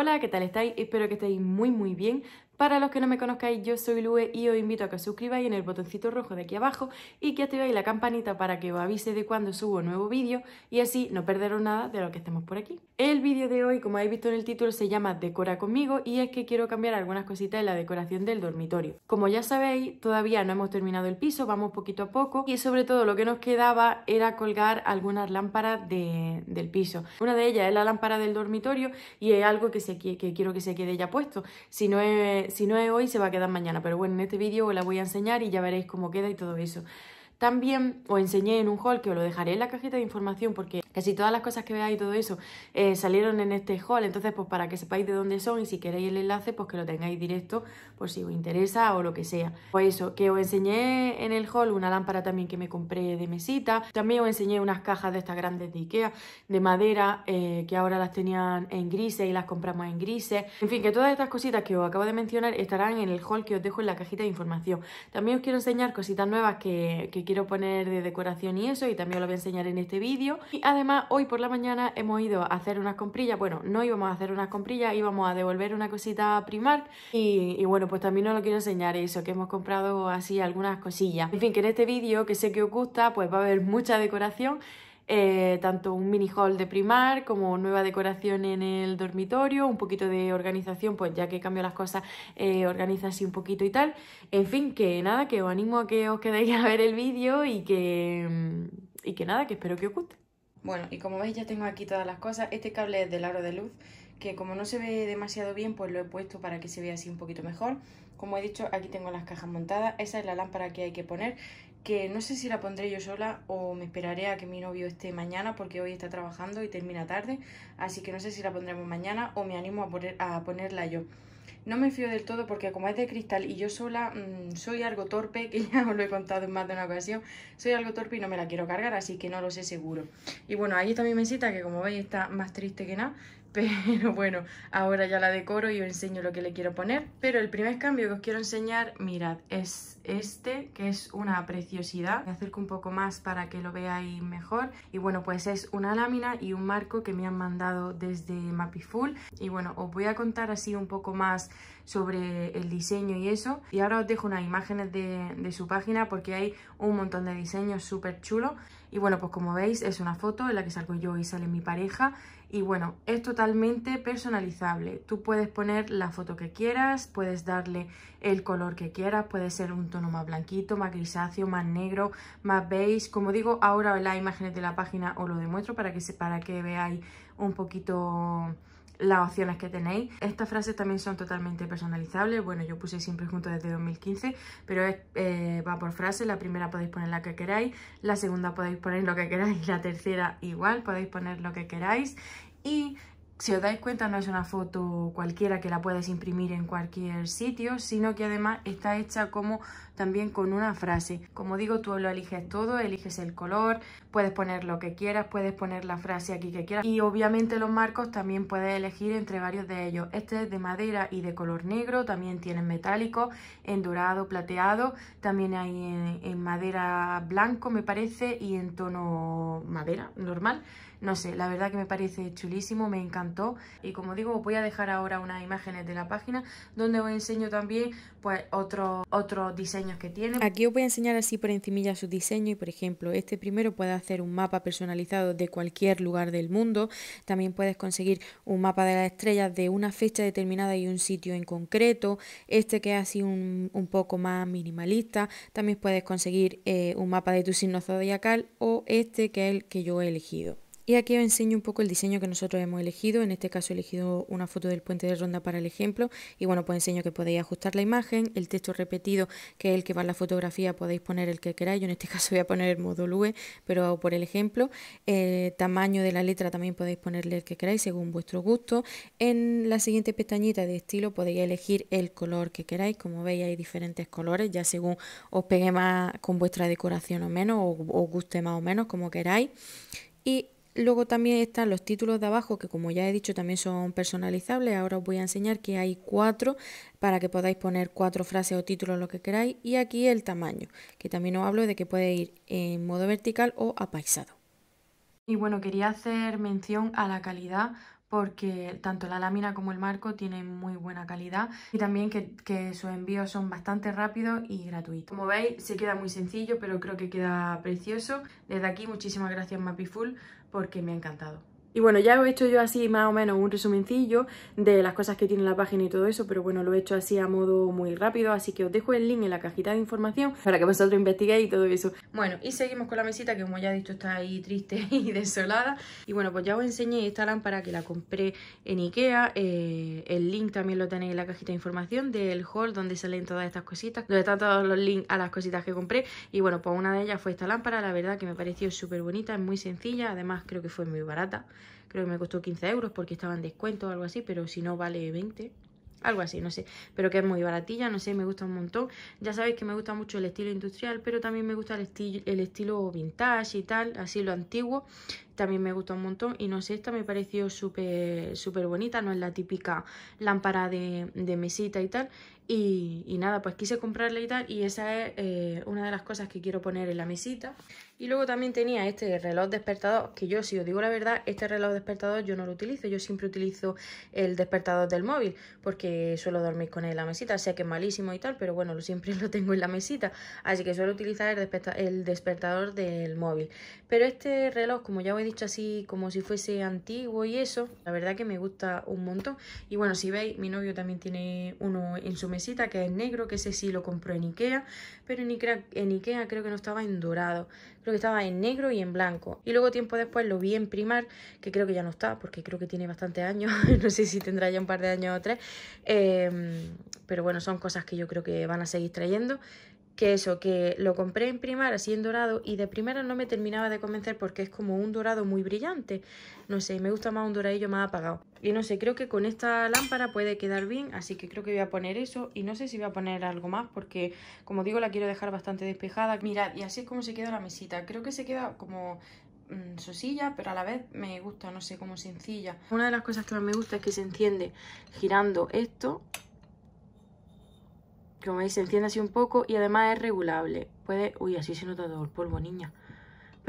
Hola, ¿qué tal estáis? Espero que estéis muy muy bien. Para los que no me conozcáis, yo soy Lue y os invito a que os suscribáis en el botoncito rojo de aquí abajo y que activéis la campanita para que os avise de cuando subo nuevo vídeo y así no perderos nada de lo que estemos por aquí. El vídeo de hoy, como habéis visto en el título, se llama Decora conmigo y es que quiero cambiar algunas cositas en la decoración del dormitorio. Como ya sabéis, todavía no hemos terminado el piso, vamos poquito a poco y sobre todo lo que nos quedaba era colgar algunas lámparas del piso. Una de ellas es la lámpara del dormitorio y es algo que, que quiero que se quede ya puesto. Si no es si no es hoy se va a quedar mañana, pero bueno, en este vídeo os la voy a enseñar y ya veréis cómo queda y todo eso. También os enseñé en un haul que os lo dejaré en la cajita de información porque casi todas las cosas que veáis y todo eso eh, salieron en este haul, entonces pues para que sepáis de dónde son y si queréis el enlace pues que lo tengáis directo por si os interesa o lo que sea. Pues eso, que os enseñé en el haul una lámpara también que me compré de mesita, también os enseñé unas cajas de estas grandes de Ikea de madera eh, que ahora las tenían en grises y las compramos en grises. En fin, que todas estas cositas que os acabo de mencionar estarán en el haul que os dejo en la cajita de información. También os quiero enseñar cositas nuevas que, que quiero poner de decoración y eso y también lo voy a enseñar en este vídeo. Y además hoy por la mañana hemos ido a hacer unas comprillas, bueno, no íbamos a hacer unas comprillas, íbamos a devolver una cosita a Primark y, y bueno, pues también os lo quiero enseñar eso, que hemos comprado así algunas cosillas. En fin, que en este vídeo, que sé que os gusta, pues va a haber mucha decoración eh, tanto un mini hall de primar como nueva decoración en el dormitorio, un poquito de organización, pues ya que cambio las cosas, eh, organiza así un poquito y tal. En fin, que nada, que os animo a que os quedéis a ver el vídeo y que, y que nada, que espero que os guste. Bueno, y como veis ya tengo aquí todas las cosas. Este cable es del aro de luz, que como no se ve demasiado bien, pues lo he puesto para que se vea así un poquito mejor. Como he dicho, aquí tengo las cajas montadas. Esa es la lámpara que hay que poner que no sé si la pondré yo sola o me esperaré a que mi novio esté mañana porque hoy está trabajando y termina tarde, así que no sé si la pondremos mañana o me animo a, ponerla yo. No me fío del todo porque como es de cristal y yo sola mm, soy algo torpe, que ya os lo he contado en más de una ocasión, soy algo torpe y no me la quiero cargar, así que no lo sé seguro. Y bueno, ahí está mi mesita que como veis está más triste que nada, pero bueno, ahora ya la decoro y os enseño lo que le quiero poner. Pero el primer cambio que os quiero enseñar, mirad, es este, que es una preciosidad. Me acerco un poco más para que lo veáis mejor. Y bueno, pues es una lámina y un marco que me han mandado desde Mapiful. Y bueno, os voy a contar así un poco más sobre el diseño y eso. Y ahora os dejo unas imágenes de, su página porque hay un montón de diseños súper chulos. Y bueno, pues como veis es una foto en la que salgo yo y sale mi pareja. Y bueno, es totalmente personalizable. Tú puedes poner la foto que quieras, puedes darle el color que quieras, puede ser un tono más blanquito, más grisáceo, más negro, más beige. Como digo, ahora las imágenes de la página os lo demuestro para que, para que veáis un poquito las opciones que tenéis. Estas frases también son totalmente personalizables. Bueno, yo puse siempre junto desde 2015, pero eh, va por frase. La primera podéis poner la que queráis, la segunda podéis poner lo que queráis, la tercera igual, podéis poner lo que queráis. Y si os dais cuenta, no es una foto cualquiera que la puedes imprimir en cualquier sitio, sino que además está hecha como también con una frase. Como digo, tú lo eliges todo, eliges el color, puedes poner lo que quieras, puedes poner la frase aquí que quieras. Y obviamente los marcos también puedes elegir entre varios de ellos. Este es de madera y de color negro, también tienen metálico, en dorado, plateado, también hay en madera blanco me parece y en tono madera normal. No sé, la verdad que me parece chulísimo, me encantó. Y como digo, os voy a dejar ahora unas imágenes de la página donde os enseño también pues otros diseños que tiene. Aquí os voy a enseñar así por encimilla su diseño y por ejemplo, este primero puede hacer un mapa personalizado de cualquier lugar del mundo. También puedes conseguir un mapa de las estrellas de una fecha determinada y un sitio en concreto. Este que es así un, poco más minimalista. También puedes conseguir eh, un mapa de tu signo zodiacal o este que es el que yo he elegido. Y aquí os enseño un poco el diseño que nosotros hemos elegido. En este caso he elegido una foto del puente de ronda para el ejemplo. Y bueno, pues enseño que podéis ajustar la imagen, el texto repetido, que es el que va en la fotografía, podéis poner el que queráis. Yo en este caso voy a poner el modo V, pero por el ejemplo. El eh, tamaño de la letra también podéis ponerle el que queráis según vuestro gusto. En la siguiente pestañita de estilo podéis elegir el color que queráis. Como veis hay diferentes colores, ya según os pegue más con vuestra decoración o menos, o os guste más o menos, como queráis. Y Luego también están los títulos de abajo, que como ya he dicho también son personalizables. Ahora os voy a enseñar que hay cuatro para que podáis poner cuatro frases o títulos, lo que queráis. Y aquí el tamaño, que también os hablo de que puede ir en modo vertical o apaisado. Y bueno, quería hacer mención a la calidad porque tanto la lámina como el marco tienen muy buena calidad y también que, sus envíos son bastante rápidos y gratuitos. Como veis, se queda muy sencillo, pero creo que queda precioso. Desde aquí, muchísimas gracias Mapiful porque me ha encantado. Y bueno, ya he hecho yo así más o menos un resumencillo de las cosas que tiene la página y todo eso, pero bueno, lo he hecho así a modo muy rápido, así que os dejo el link en la cajita de información para que vosotros investiguéis todo eso. Bueno, y seguimos con la mesita que como ya he dicho está ahí triste y desolada. Y bueno, pues ya os enseñé esta lámpara que la compré en Ikea, eh, el link también lo tenéis en la cajita de información del haul donde salen todas estas cositas, donde están todos los links a las cositas que compré. Y bueno, pues una de ellas fue esta lámpara, la verdad que me pareció súper bonita, es muy sencilla, además creo que fue muy barata creo que me costó 15 euros porque estaba en descuento o algo así, pero si no vale 20, algo así, no sé, pero que es muy baratilla, no sé, me gusta un montón. Ya sabéis que me gusta mucho el estilo industrial, pero también me gusta el, estilo, el estilo vintage y tal, así lo antiguo, también me gusta un montón. Y no sé, esta me pareció súper súper bonita, no es la típica lámpara de, de mesita y tal. Y, nada, pues quise comprarle y tal, y esa es eh, una de las cosas que quiero poner en la mesita. Y luego también tenía este reloj despertador, que yo, si os digo la verdad, este reloj despertador yo no lo utilizo, yo siempre utilizo el despertador del móvil, porque suelo dormir con él en la mesita, sea que es malísimo y tal, pero bueno, lo, siempre lo tengo en la mesita, así que suelo utilizar el, el despertador del móvil. Pero este reloj, como ya os he dicho así, como si fuese antiguo y eso, la verdad que me gusta un montón. Y bueno, si veis, mi novio también tiene uno en su mesita, que es negro, que ese sí lo compró en Ikea, pero en Ikea, creo que no estaba en dorado, creo que estaba en negro y en blanco. Y luego tiempo después lo vi en Primar, que creo que ya no está, porque creo que tiene bastante años, no sé si tendrá ya un par de años o tres, em, pero bueno, son cosas que yo creo que van a seguir trayendo que eso, que lo compré en primar así en dorado y de primera no me terminaba de convencer porque es como un dorado muy brillante. No sé, me gusta más un doradillo más apagado. Y no sé, creo que con esta lámpara puede quedar bien, así que creo que voy a poner eso. Y no sé si voy a poner algo más porque, como digo, la quiero dejar bastante despejada. Mirad, y así es como se queda la mesita. Creo que se queda como mm, sosilla, pero a la vez me gusta, no sé, como sencilla. Una de las cosas que más me gusta es que se enciende girando esto como veis se enciende así un poco y además es regulable. Puede... Uy, así se nota todo el polvo, niña.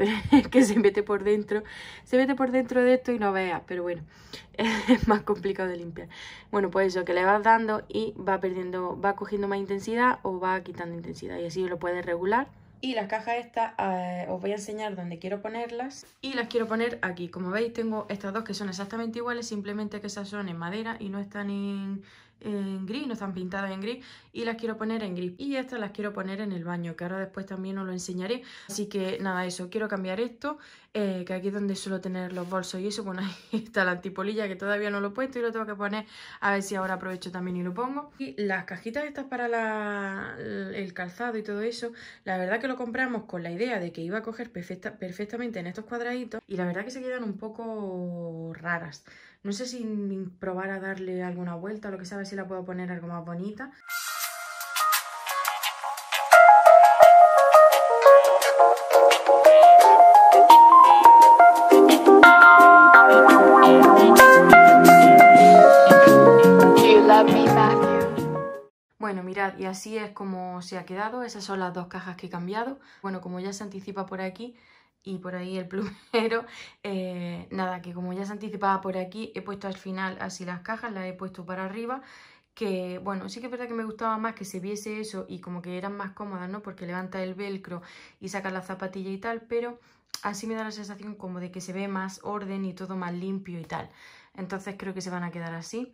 Pero es que se mete por dentro, se mete por dentro de esto y no veas, pero bueno, es más complicado de limpiar. Bueno, pues eso, que le vas dando y va perdiendo, va cogiendo más intensidad o va quitando intensidad y así lo puedes regular. Y las cajas estas eh, os voy a enseñar dónde quiero ponerlas. Y las quiero poner aquí. Como veis tengo estas dos que son exactamente iguales, simplemente que esas son en madera y no están en gris, no están pintadas en gris y las quiero poner en grip Y estas las quiero poner en el baño, que ahora después también os lo enseñaré. Así que nada, eso, quiero cambiar esto, eh, que aquí es donde suelo tener los bolsos y eso. Bueno, ahí está la antipolilla que todavía no lo he puesto y lo tengo que poner a ver si ahora aprovecho también y lo pongo. Y las cajitas estas para el calzado y todo eso, la verdad que lo compramos con la idea de que iba a coger perfectamente en estos cuadraditos y la verdad que se quedan un poco raras. No sé si probar a darle alguna vuelta o lo que sea, a ver si la puedo poner algo más bonita. Bueno, mirad, y así es como se ha quedado. Esas son las dos cajas que he cambiado. Bueno, como ya se anticipa por aquí y por ahí el plumero, eh, nada, que como ya se anticipaba por aquí, he puesto al final así las cajas, las he puesto para arriba que bueno, sí que es verdad que me gustaba más que se viese eso y como que eran más cómodas, ¿no? Porque levanta el velcro y saca la zapatilla y tal, pero así me da la sensación como de que se ve más orden y todo más limpio y tal. Entonces creo que se van a quedar así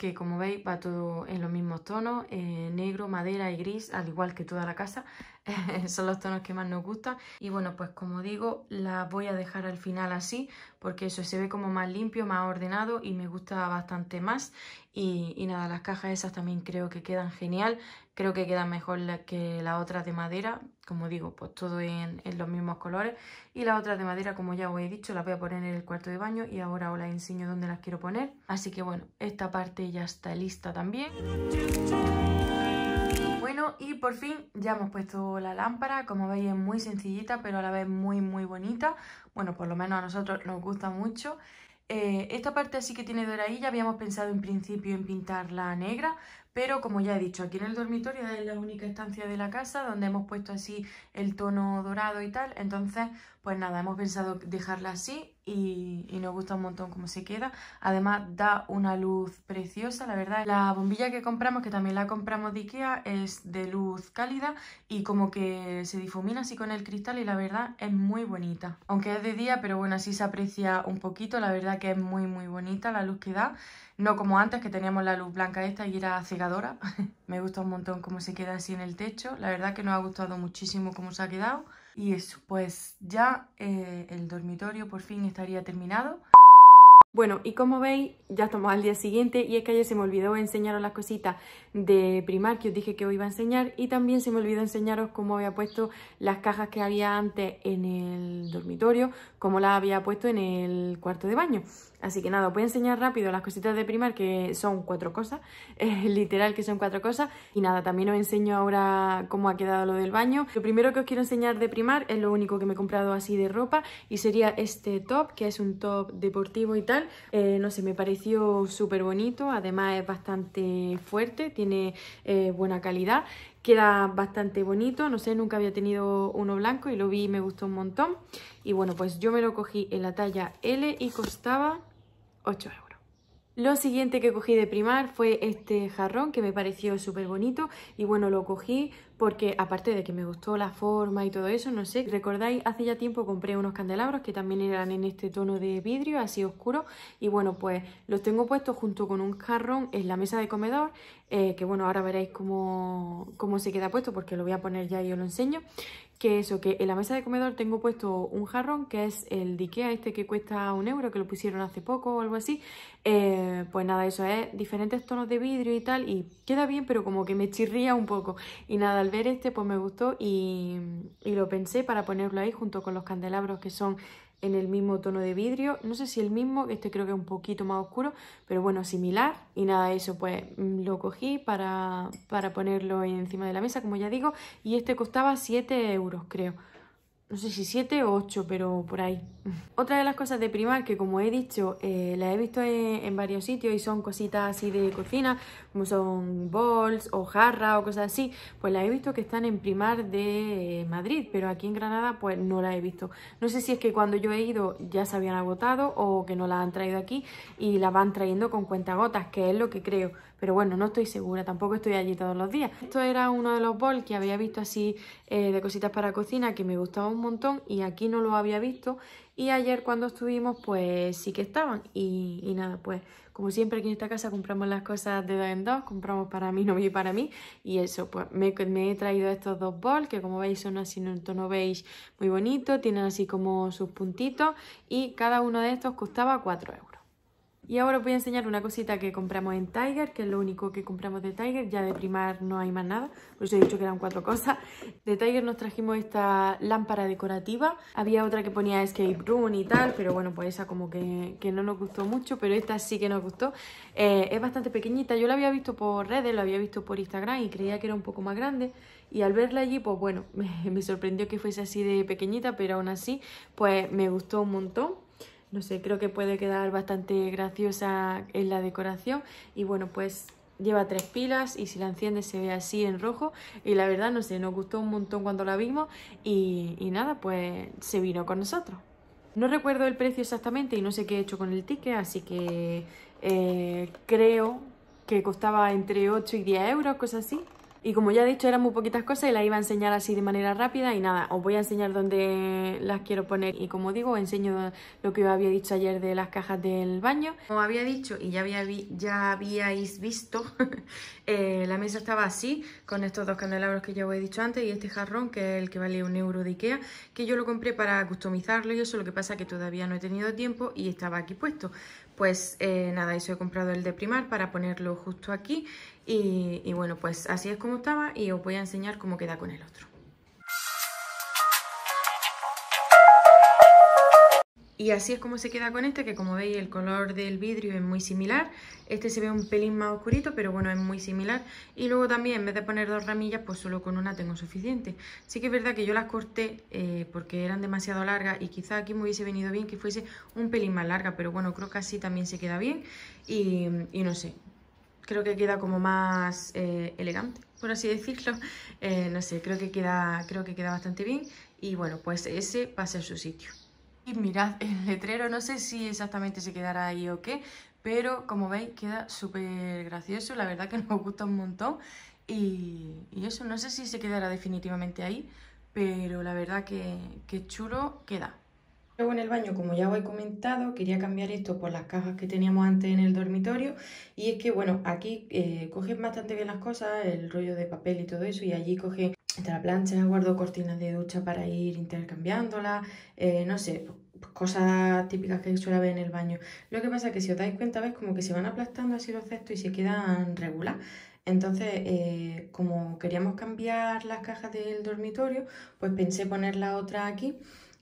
que como veis va todo en los mismos tonos, eh, negro, madera y gris, al igual que toda la casa. son los tonos que más nos gustan y bueno pues como digo las voy a dejar al final así porque eso se ve como más limpio más ordenado y me gusta bastante más y, nada las cajas esas también creo que quedan genial creo que quedan mejor que la otra de madera como digo pues todo en, en los mismos colores y la otra de madera como ya os he dicho la voy a poner en el cuarto de baño y ahora os la enseño dónde las quiero poner así que bueno esta parte ya está lista también bueno, y por fin ya hemos puesto la lámpara. Como veis es muy sencillita, pero a la vez muy, muy bonita. Bueno, por lo menos a nosotros nos gusta mucho. Eh, esta parte sí que tiene doradilla, habíamos pensado en principio en pintarla negra, pero como ya he dicho, aquí en el dormitorio es la única estancia de la casa donde hemos puesto así el tono dorado y tal. Entonces, pues nada, hemos pensado dejarla así y, nos gusta un montón cómo se queda. Además, da una luz preciosa, la verdad. La bombilla que compramos, que también la compramos de Ikea, es de luz cálida y como que se difumina así con el cristal y la verdad es muy bonita. Aunque es de día, pero bueno, así se aprecia un poquito. La verdad que es muy, muy bonita la luz que da. No como antes, que teníamos la luz blanca esta y era cegadora. me gusta un montón cómo se queda así en el techo. La verdad que nos ha gustado muchísimo cómo se ha quedado. Y eso, pues ya eh, el dormitorio por fin estaría terminado. Bueno, y como veis, ya estamos al día siguiente y es que ayer se me olvidó enseñaros las cositas de primar que os dije que os iba a enseñar y también se me olvidó enseñaros cómo había puesto las cajas que había antes en el dormitorio, cómo las había puesto en el cuarto de baño. Así que nada, os voy a enseñar rápido las cositas de primar que son cuatro cosas, eh, literal que son cuatro cosas. Y nada, también os enseño ahora cómo ha quedado lo del baño. Lo primero que os quiero enseñar de primar es lo único que me he comprado así de ropa y sería este top, que es un top deportivo y tal. Eh, no sé, me pareció súper bonito, además es bastante fuerte, tiene eh, buena calidad Queda bastante bonito, no sé, nunca había tenido uno blanco y lo vi y me gustó un montón. Y bueno, pues yo me lo cogí en la talla L y costaba 8 euros. Lo siguiente que cogí de primar fue este jarrón que me pareció súper bonito y bueno, lo cogí porque aparte de que me gustó la forma y todo eso, no sé, recordáis, hace ya tiempo compré unos candelabros que también eran en este tono de vidrio, así oscuro, y bueno, pues los tengo puestos junto con un jarrón en la mesa de comedor, eh, que bueno, ahora veréis cómo, cómo se queda puesto porque lo voy a poner ya y os lo enseño que eso, que en la mesa de comedor tengo puesto un jarrón, que es el diquea este que cuesta un euro, que lo pusieron hace poco o algo así. Eh, pues nada, eso es diferentes tonos de vidrio y tal, y queda bien, pero como que me chirría un poco. Y nada, al ver este, pues me gustó y lo pensé para ponerlo ahí junto con los candelabros que son en el mismo tono de vidrio. No sé si el mismo, este creo que es un poquito más oscuro, pero bueno, similar. Y nada, eso pues mm, lo cogí para, para ponerlo encima de la mesa, como ya digo. Y este costaba 7 euros, creo no sé si 7 o 8, pero por ahí. Otra de las cosas de primar que como he dicho, eh, las he visto en, varios sitios y son cositas así de cocina, como son bols o jarra o cosas así, pues las he visto que están en primar de eh, Madrid, pero aquí en Granada pues no las he visto. No sé si es que cuando yo he ido ya se habían agotado o que no las han traído aquí y las van trayendo con cuentagotas, que es lo que creo pero bueno, no estoy segura, tampoco estoy allí todos los días. Esto era uno de los bols que había visto así eh, de cositas para cocina que me gustaba un montón y aquí no lo había visto y ayer cuando estuvimos pues sí que estaban y, nada, pues como siempre aquí en esta casa compramos las cosas de dos en dos, compramos para mi novio y para mí y eso, pues me, me he traído estos dos bols que como veis son así en un tono beige muy bonito, tienen así como sus puntitos y cada uno de estos costaba 4 euros. Y ahora os voy a enseñar una cosita que compramos en Tiger, que es lo único que compramos de Tiger, ya de primar no hay más nada, pues he dicho que eran cuatro cosas. De Tiger nos trajimos esta lámpara decorativa, había otra que ponía escape room y tal, pero bueno, pues esa como que, no nos gustó mucho, pero esta sí que nos gustó. Eh, es bastante pequeñita, yo la había visto por redes, la había visto por Instagram y creía que era un poco más grande, y al verla allí, pues bueno, me sorprendió que fuese así de pequeñita, pero aún así, pues me gustó un montón no sé, creo que puede quedar bastante graciosa en la decoración y bueno, pues lleva tres pilas y si la enciende se ve así en rojo y la verdad, no sé, nos gustó un montón cuando la vimos y, nada, pues se vino con nosotros. No recuerdo el precio exactamente y no sé qué he hecho con el ticket, así que eh, creo que costaba entre 8 y 10 euros, cosas así. Y como ya he dicho, eran muy poquitas cosas y las iba a enseñar así de manera rápida y nada, os voy a enseñar dónde las quiero poner. Y como digo, os enseño lo que os había dicho ayer de las cajas del baño. Como había dicho y ya, habíais visto, eh, la mesa estaba así, con estos dos candelabros que ya os he dicho antes y este jarrón, que es el que vale un euro de Ikea, que yo lo compré para customizarlo y eso, lo que pasa que todavía no he tenido tiempo y estaba aquí puesto. Pues eh, nada, eso he comprado el de primar para ponerlo justo aquí y, y bueno, pues así es como estaba y os voy a enseñar cómo queda con el otro. Y así es como se queda con este, que como veis el color del vidrio es muy similar. Este se ve un pelín más oscurito, pero bueno, es muy similar. Y luego también, en vez de poner dos ramillas, pues solo con una tengo suficiente. así que es verdad que yo las corté eh, porque eran demasiado largas y quizá aquí me hubiese venido bien que fuese un pelín más larga, pero bueno, creo que así también se queda bien. Y, no sé, creo que queda como más eh, elegante, por así decirlo. Eh, no sé, creo que, queda, creo que queda bastante bien. Y bueno, pues ese va a ser su sitio. Y mirad el letrero, no sé si exactamente se quedará ahí o qué, pero como veis queda súper gracioso, la verdad que nos gusta un montón. Y, eso, no sé si se quedará definitivamente ahí, pero la verdad que, chulo queda. Luego en el baño, como ya os he comentado, quería cambiar esto por las cajas que teníamos antes en el dormitorio. Y es que, bueno, aquí eh, coges bastante bien las cosas, el rollo de papel y todo eso, y allí cogen la plancha, guardo cortinas de ducha para ir intercambiándolas, eh, no sé, cosas típicas que suele haber en el baño. Lo que pasa es que si os dais cuenta, veis como que se van aplastando así los cestos y se quedan regular. Entonces, eh, como queríamos cambiar las cajas del dormitorio, pues pensé poner la otra aquí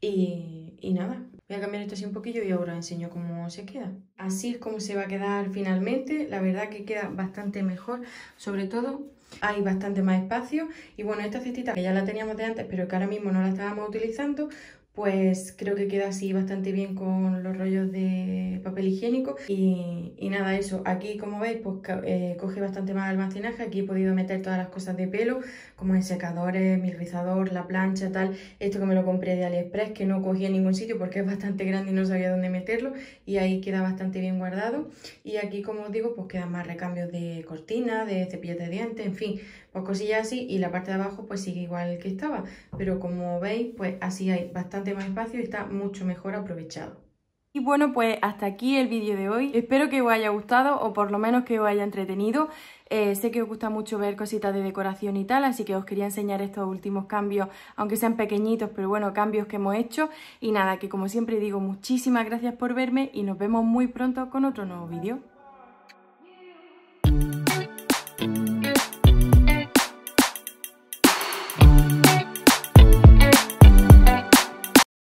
y, y nada, Voy a cambiar esto así un poquillo y ahora os enseño cómo se queda. Así es como se va a quedar finalmente. La verdad que queda bastante mejor. Sobre todo hay bastante más espacio y bueno, esta cestita que ya la teníamos de antes pero que ahora mismo no la estábamos utilizando pues creo que queda así bastante bien con los rollos de papel higiénico y, nada, eso, aquí como veis pues eh, coge bastante más almacenaje, aquí he podido meter todas las cosas de pelo como en secadores, mi rizador, la plancha, tal, esto que me lo compré de Aliexpress que no cogí en ningún sitio porque es bastante grande y no sabía dónde meterlo y ahí queda bastante bien guardado y aquí como os digo pues quedan más recambios de cortina, de cepillas de dientes, en fin, o cosillas así y la parte de abajo pues sigue igual que estaba pero como veis pues así hay bastante más espacio y está mucho mejor aprovechado y bueno, pues hasta aquí el vídeo de hoy. Espero que os haya gustado o por lo menos que os haya entretenido. Eh, sé que os gusta mucho ver cositas de decoración y tal, así que os quería enseñar estos últimos cambios, aunque sean pequeñitos, pero bueno, cambios que hemos hecho. Y nada, que como siempre digo, muchísimas gracias por verme y nos vemos muy pronto con otro nuevo vídeo.